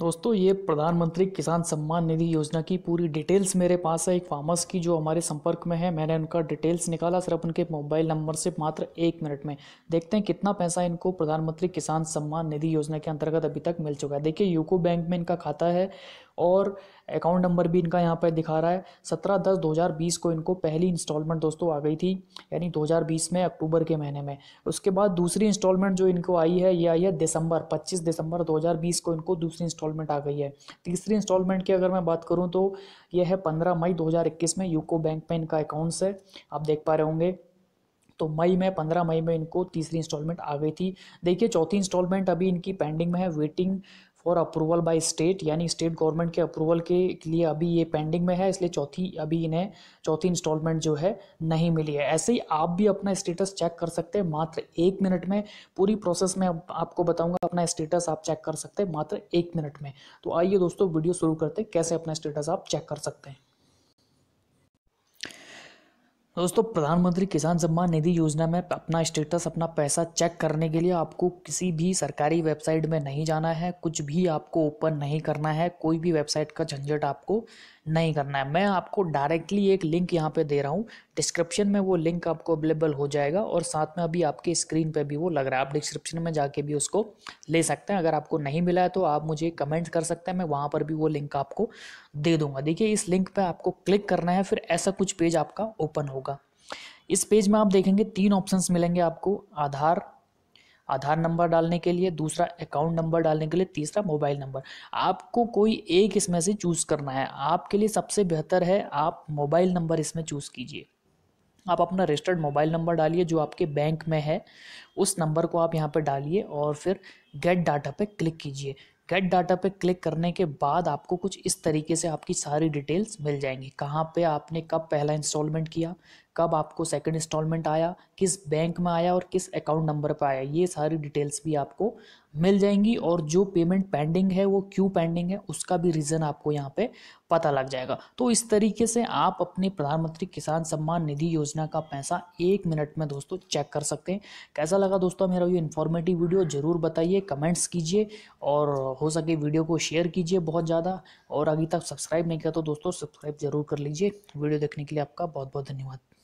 दोस्तों ये प्रधानमंत्री किसान सम्मान निधि योजना की पूरी डिटेल्स मेरे पास है एक फार्मर्स की जो हमारे संपर्क में है मैंने उनका डिटेल्स निकाला सिर्फ उनके मोबाइल नंबर से मात्र एक मिनट में देखते हैं कितना पैसा इनको प्रधानमंत्री किसान सम्मान निधि योजना के अंतर्गत अभी तक मिल चुका है देखिए यूको बैंक में इनका खाता है और अकाउंट नंबर भी इनका यहाँ पर दिखा रहा है सत्रह दस दो हज़ार बीस को इनको पहली इंस्टॉलमेंट दोस्तों आ गई थी यानी दो हज़ार बीस में अक्टूबर के महीने में उसके बाद दूसरी इंस्टॉलमेंट जो इनको आई है ये आई है दिसंबर पच्चीस दिसंबर दो हज़ार बीस को इनको दूसरी इंस्टॉलमेंट आ गई है तीसरी इंस्टॉलमेंट की अगर मैं बात करूँ तो यह है पंद्रह मई दो हज़ार इक्कीस में यूको बैंक में इनका अकाउंट्स है आप देख पा रहे होंगे तो मई में पंद्रह मई में इनको तीसरी इंस्टॉलमेंट आ गई थी देखिए चौथी इंस्टॉलमेंट अभी इनकी पेंडिंग में है waiting for approval by state यानी स्टेट गवर्नमेंट के अप्रूवल के लिए अभी ये पेंडिंग में है इसलिए चौथी अभी इन्हें चौथी इंस्टॉलमेंट जो है नहीं मिली है ऐसे ही आप भी अपना स्टेटस चेक कर सकते हैं मात्र एक मिनट में पूरी प्रोसेस में आपको बताऊंगा अपना स्टेटस आप चेक कर सकते हैं मात्र एक मिनट में तो आइए दोस्तों वीडियो शुरू करते हैं कैसे अपना स्टेटस आप चेक कर सकते हैं दोस्तों प्रधानमंत्री किसान सम्मान निधि योजना में अपना स्टेटस अपना पैसा चेक करने के लिए आपको किसी भी सरकारी वेबसाइट में नहीं जाना है कुछ भी आपको ओपन नहीं करना है कोई भी वेबसाइट का झंझट आपको नहीं करना है मैं आपको डायरेक्टली एक लिंक यहाँ पे दे रहा हूँ डिस्क्रिप्शन में वो लिंक आपको अवेलेबल हो जाएगा और साथ में अभी आपके स्क्रीन पर भी वो लग रहा है आप डिस्क्रिप्शन में जाके भी उसको ले सकते हैं अगर आपको नहीं मिला है तो आप मुझे कमेंट कर सकते हैं मैं वहाँ पर भी वो लिंक आपको दे दूंगा देखिए इस लिंक पर आपको क्लिक करना है फिर ऐसा कुछ पेज आपका ओपन होगा इस पेज में आप देखेंगे तीन ऑप्शंस मिलेंगे आपको आधार आधार नंबर डालने के लिए दूसरा अकाउंट नंबर डालने के लिए तीसरा मोबाइल नंबर आपको कोई एक इसमें से चूज़ करना है आपके लिए सबसे बेहतर है आप मोबाइल नंबर इसमें चूज़ कीजिए आप अपना रजिस्टर्ड मोबाइल नंबर डालिए जो आपके बैंक में है उस नंबर को आप यहाँ पर डालिए और फिर गेट डाटा पे क्लिक कीजिए गेट डाटा पे क्लिक करने के बाद आपको कुछ इस तरीके से आपकी सारी डिटेल्स मिल जाएंगी कहाँ पे आपने कब पहला इंस्टॉलमेंट किया कब आपको सेकंड इंस्टॉलमेंट आया किस बैंक में आया और किस अकाउंट नंबर पर आया ये सारी डिटेल्स भी आपको मिल जाएंगी और जो पेमेंट पेंडिंग है वो क्यों पेंडिंग है उसका भी रीज़न आपको यहाँ पे पता लग जाएगा तो इस तरीके से आप अपने प्रधानमंत्री किसान सम्मान निधि योजना का पैसा एक मिनट में दोस्तों चेक कर सकते हैं कैसा लगा दोस्तों मेरा ये इन्फॉर्मेटिव वीडियो ज़रूर बताइए कमेंट्स कीजिए और हो सके वीडियो को शेयर कीजिए बहुत ज़्यादा और अभी तक सब्सक्राइब नहीं किया तो दोस्तों सब्सक्राइब ज़रूर कर लीजिए वीडियो देखने के लिए आपका बहुत बहुत धन्यवाद